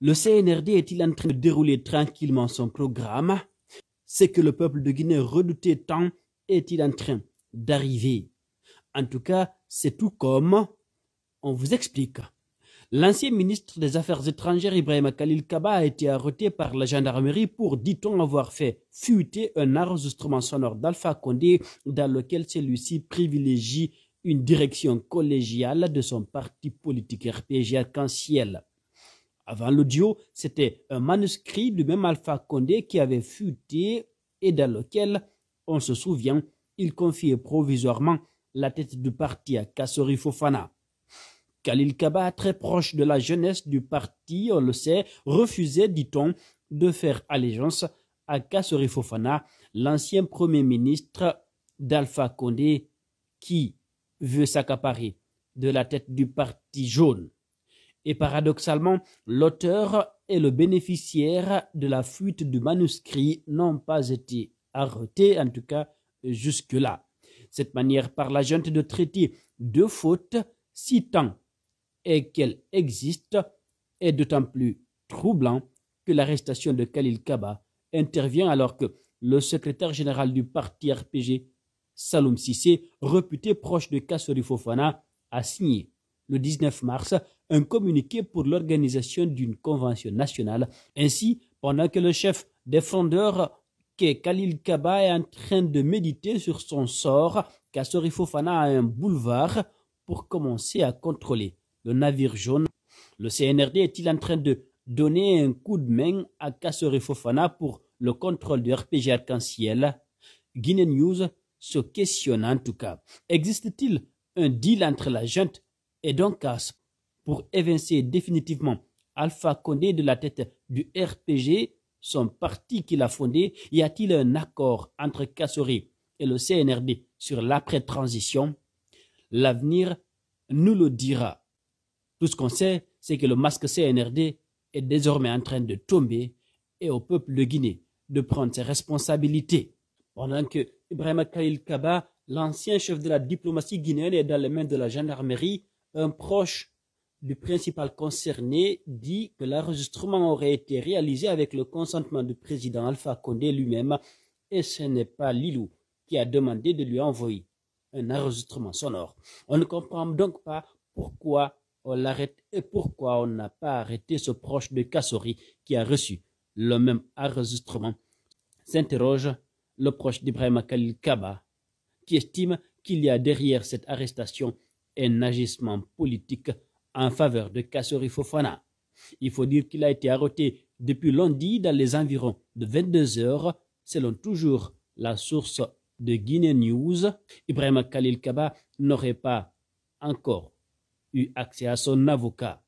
Le CNRD est-il en train de dérouler tranquillement son programme C'est que le peuple de Guinée redoutait tant est-il en train d'arriver En tout cas, c'est tout comme on vous explique. L'ancien ministre des Affaires étrangères Ibrahim Khalil Kaba a été arrêté par la gendarmerie pour, dit-on, avoir fait fuiter un enregistrement sonore d'Alpha Condé dans lequel celui-ci privilégie une direction collégiale de son parti politique RPG à avant l'audio, c'était un manuscrit du même Alpha Condé qui avait futé et dans lequel, on se souvient, il confiait provisoirement la tête du parti à Kassori Fofana. Khalil Kaba, très proche de la jeunesse du parti, on le sait, refusait, dit-on, de faire allégeance à Kassori Fofana, l'ancien premier ministre d'Alpha Condé qui veut s'accaparer de la tête du parti jaune. Et paradoxalement, l'auteur et le bénéficiaire de la fuite du manuscrit n'ont pas été arrêtés, en tout cas jusque-là. Cette manière par la junte de traiter deux fautes, si tant et qu'elle existe, est d'autant plus troublant que l'arrestation de Khalil Kaba intervient alors que le secrétaire général du parti RPG, Saloum Sissé, réputé proche de Kassori Fofana, a signé le 19 mars, un communiqué pour l'organisation d'une convention nationale. Ainsi, pendant que le chef défendeur Khalil Kaba, est en train de méditer sur son sort, Kassori Fofana a un boulevard pour commencer à contrôler le navire jaune. Le CNRD est-il en train de donner un coup de main à Kassori Fofana pour le contrôle du RPG arc-en-ciel Guinée News se questionne en tout cas. Existe-t-il un deal entre la junte et donc euh, pour évincer définitivement Alpha Condé de la tête du RPG, son parti qu'il a fondé, y a-t-il un accord entre Kassori et le CNRD sur l'après-transition L'avenir nous le dira. Tout ce qu'on sait, c'est que le masque CNRD est désormais en train de tomber et au peuple de Guinée de prendre ses responsabilités. Pendant que Ibrahim Khalil Kaba, l'ancien chef de la diplomatie guinéenne, est dans les mains de la gendarmerie, un proche du principal concerné dit que l'enregistrement aurait été réalisé avec le consentement du président Alpha Condé lui-même et ce n'est pas Lilou qui a demandé de lui envoyer un enregistrement sonore. On ne comprend donc pas pourquoi on l'arrête et pourquoi on n'a pas arrêté ce proche de Kassori qui a reçu le même enregistrement. S'interroge le proche d'Ibrahim Khalil Kaba qui estime qu'il y a derrière cette arrestation un agissement politique en faveur de Kassori Fofana. Il faut dire qu'il a été arrêté depuis lundi dans les environs de 22 heures, selon toujours la source de Guinée News. Ibrahim Khalil Kaba n'aurait pas encore eu accès à son avocat.